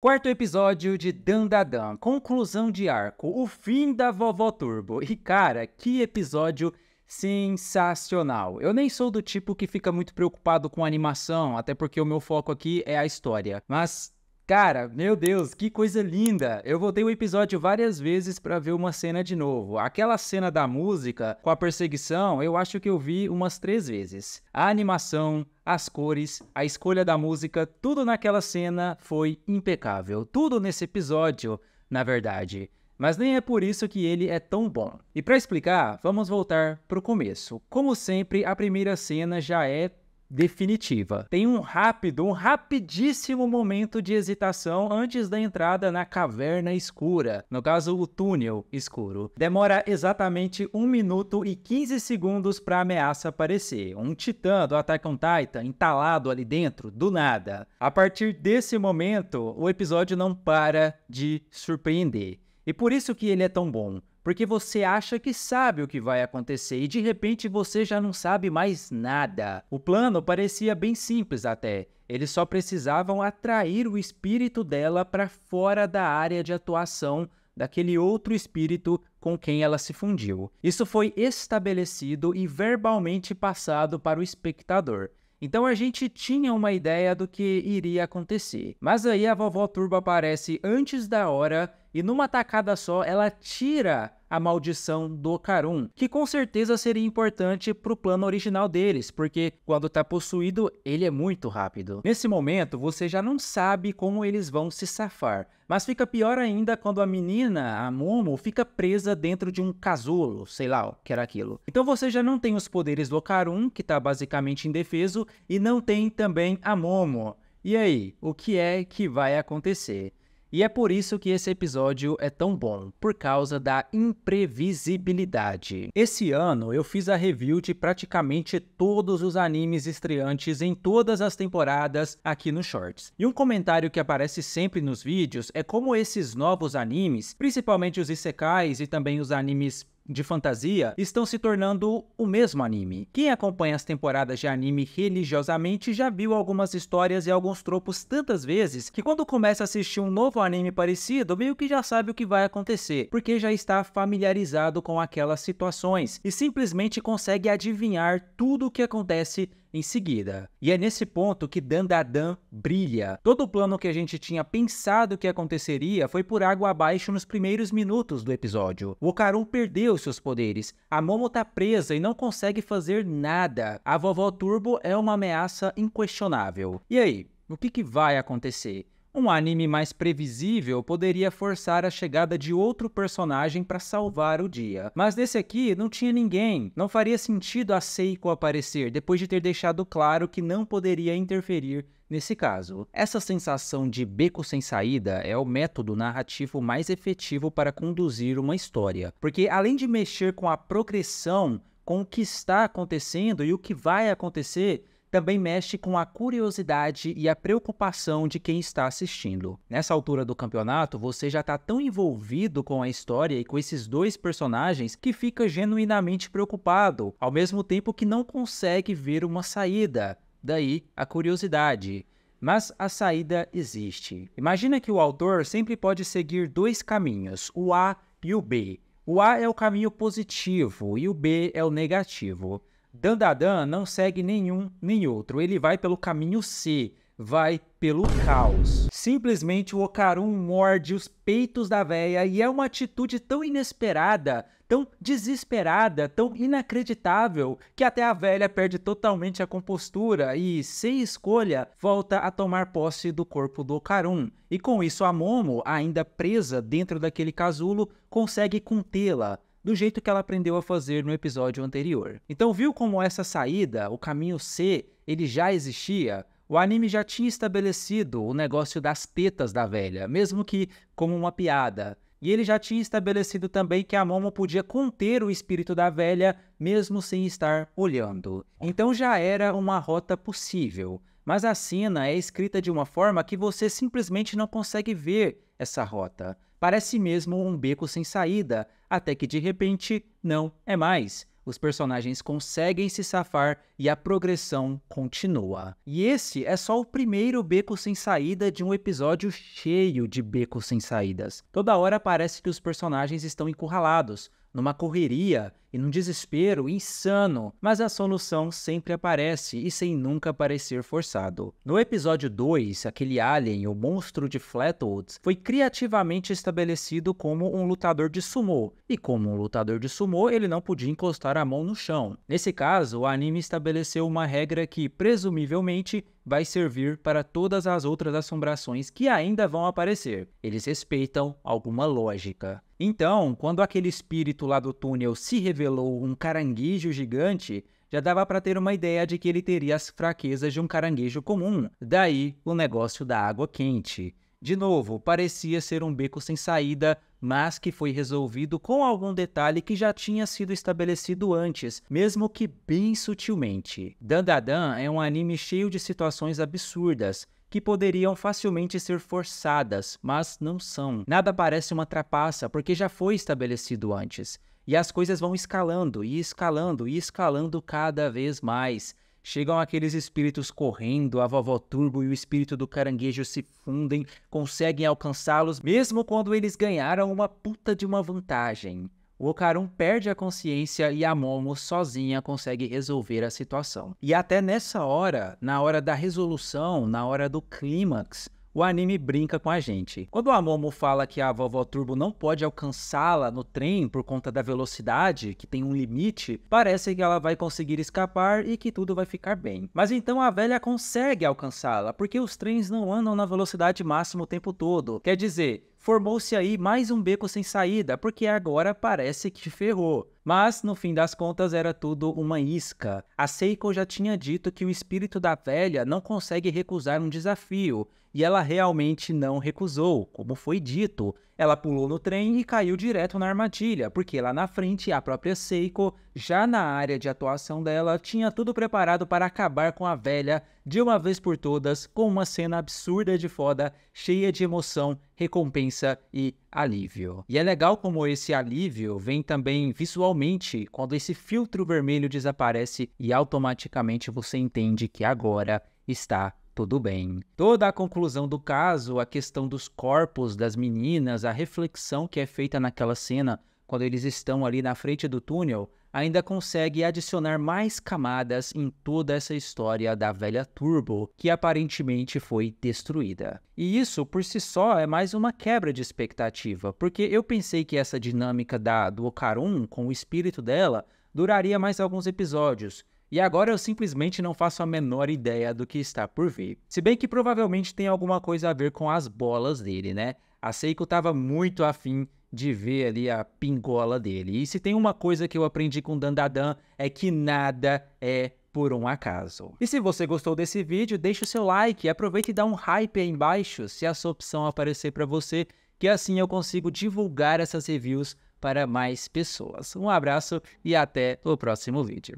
Quarto episódio de Dandadan, conclusão de arco, o fim da vovó Turbo. E cara, que episódio sensacional. Eu nem sou do tipo que fica muito preocupado com animação, até porque o meu foco aqui é a história. Mas Cara, meu Deus, que coisa linda! Eu voltei o episódio várias vezes para ver uma cena de novo. Aquela cena da música com a perseguição, eu acho que eu vi umas três vezes. A animação, as cores, a escolha da música, tudo naquela cena foi impecável. Tudo nesse episódio, na verdade. Mas nem é por isso que ele é tão bom. E para explicar, vamos voltar pro começo. Como sempre, a primeira cena já é definitiva. Tem um rápido, um rapidíssimo momento de hesitação antes da entrada na caverna escura, no caso o túnel escuro. Demora exatamente 1 minuto e 15 segundos para a ameaça aparecer. Um titã do Attack on Titan entalado ali dentro, do nada. A partir desse momento, o episódio não para de surpreender. E por isso que ele é tão bom porque você acha que sabe o que vai acontecer e de repente você já não sabe mais nada. O plano parecia bem simples até. Eles só precisavam atrair o espírito dela para fora da área de atuação daquele outro espírito com quem ela se fundiu. Isso foi estabelecido e verbalmente passado para o espectador. Então a gente tinha uma ideia do que iria acontecer. Mas aí a vovó Turbo aparece antes da hora e numa tacada só ela tira a maldição do Karun, que com certeza seria importante pro plano original deles, porque quando tá possuído, ele é muito rápido. Nesse momento, você já não sabe como eles vão se safar, mas fica pior ainda quando a menina, a Momo, fica presa dentro de um casulo, sei lá o que era aquilo. Então você já não tem os poderes do Karun, que tá basicamente indefeso, e não tem também a Momo. E aí, o que é que vai acontecer? E é por isso que esse episódio é tão bom, por causa da imprevisibilidade. Esse ano eu fiz a review de praticamente todos os animes estreantes em todas as temporadas aqui no Shorts. E um comentário que aparece sempre nos vídeos é como esses novos animes, principalmente os isekais e também os animes de fantasia estão se tornando o mesmo anime. Quem acompanha as temporadas de anime religiosamente já viu algumas histórias e alguns tropos tantas vezes que quando começa a assistir um novo anime parecido, meio que já sabe o que vai acontecer, porque já está familiarizado com aquelas situações e simplesmente consegue adivinhar tudo o que acontece em seguida. E é nesse ponto que Dandadan brilha. Todo o plano que a gente tinha pensado que aconteceria foi por água abaixo nos primeiros minutos do episódio. O Karou perdeu seus poderes, a Momo tá presa e não consegue fazer nada. A vovó Turbo é uma ameaça inquestionável. E aí, o que, que vai acontecer? Um anime mais previsível poderia forçar a chegada de outro personagem para salvar o dia. Mas nesse aqui não tinha ninguém. Não faria sentido a Seiko aparecer depois de ter deixado claro que não poderia interferir nesse caso. Essa sensação de beco sem saída é o método narrativo mais efetivo para conduzir uma história, porque além de mexer com a progressão, com o que está acontecendo e o que vai acontecer, também mexe com a curiosidade e a preocupação de quem está assistindo. Nessa altura do campeonato, você já está tão envolvido com a história e com esses dois personagens que fica genuinamente preocupado, ao mesmo tempo que não consegue ver uma saída. Daí a curiosidade. Mas a saída existe. Imagina que o autor sempre pode seguir dois caminhos, o A e o B. O A é o caminho positivo e o B é o negativo. Dandadan não segue nenhum nem outro, ele vai pelo caminho C, vai pelo caos. Simplesmente o Okarun morde os peitos da véia e é uma atitude tão inesperada, tão desesperada, tão inacreditável, que até a velha perde totalmente a compostura e, sem escolha, volta a tomar posse do corpo do Okarun. E com isso a Momo, ainda presa dentro daquele casulo, consegue contê-la do jeito que ela aprendeu a fazer no episódio anterior. Então, viu como essa saída, o caminho C, ele já existia? O anime já tinha estabelecido o negócio das tetas da velha, mesmo que como uma piada. E ele já tinha estabelecido também que a Momo podia conter o espírito da velha, mesmo sem estar olhando. Então já era uma rota possível. Mas a cena é escrita de uma forma que você simplesmente não consegue ver essa rota. Parece mesmo um beco sem saída, até que de repente não é mais. Os personagens conseguem se safar e a progressão continua. E esse é só o primeiro beco sem saída de um episódio cheio de becos sem saídas. Toda hora parece que os personagens estão encurralados, numa correria e num desespero insano, mas a solução sempre aparece e sem nunca parecer forçado. No episódio 2, aquele alien, o monstro de Flatwoods, foi criativamente estabelecido como um lutador de sumô, e como um lutador de sumô, ele não podia encostar a mão no chão. Nesse caso, o anime estabeleceu uma regra que, presumivelmente, vai servir para todas as outras assombrações que ainda vão aparecer. Eles respeitam alguma lógica. Então, quando aquele espírito lá do túnel se revelou Revelou um caranguejo gigante, já dava para ter uma ideia de que ele teria as fraquezas de um caranguejo comum, daí o negócio da água quente. De novo, parecia ser um beco sem saída, mas que foi resolvido com algum detalhe que já tinha sido estabelecido antes, mesmo que bem sutilmente. Dandadan é um anime cheio de situações absurdas, que poderiam facilmente ser forçadas, mas não são. Nada parece uma trapaça, porque já foi estabelecido antes. E as coisas vão escalando, e escalando, e escalando cada vez mais. Chegam aqueles espíritos correndo, a vovó Turbo e o espírito do caranguejo se fundem, conseguem alcançá-los, mesmo quando eles ganharam uma puta de uma vantagem. O Okarun perde a consciência e a Momo sozinha consegue resolver a situação. E até nessa hora, na hora da resolução, na hora do clímax, o anime brinca com a gente. Quando a Momo fala que a vovó Turbo não pode alcançá-la no trem por conta da velocidade, que tem um limite, parece que ela vai conseguir escapar e que tudo vai ficar bem. Mas então a velha consegue alcançá-la, porque os trens não andam na velocidade máxima o tempo todo. Quer dizer, formou-se aí mais um beco sem saída, porque agora parece que ferrou. Mas, no fim das contas, era tudo uma isca. A Seiko já tinha dito que o espírito da velha não consegue recusar um desafio, e ela realmente não recusou, como foi dito. Ela pulou no trem e caiu direto na armadilha, porque lá na frente a própria Seiko, já na área de atuação dela, tinha tudo preparado para acabar com a velha de uma vez por todas, com uma cena absurda de foda, cheia de emoção, recompensa e alívio. E é legal como esse alívio vem também visualmente, quando esse filtro vermelho desaparece e automaticamente você entende que agora está tudo bem. Toda a conclusão do caso, a questão dos corpos das meninas, a reflexão que é feita naquela cena quando eles estão ali na frente do túnel, ainda consegue adicionar mais camadas em toda essa história da velha Turbo, que aparentemente foi destruída. E isso, por si só, é mais uma quebra de expectativa, porque eu pensei que essa dinâmica da, do Okarun com o espírito dela duraria mais alguns episódios, e agora eu simplesmente não faço a menor ideia do que está por vir. Se bem que provavelmente tem alguma coisa a ver com as bolas dele, né? A Seiko estava muito afim de ver ali a pingola dele. E se tem uma coisa que eu aprendi com Dandadan é que nada é por um acaso. E se você gostou desse vídeo, deixa o seu like, aproveita e dá um hype aí embaixo se essa opção aparecer para você, que assim eu consigo divulgar essas reviews para mais pessoas. Um abraço e até o próximo vídeo.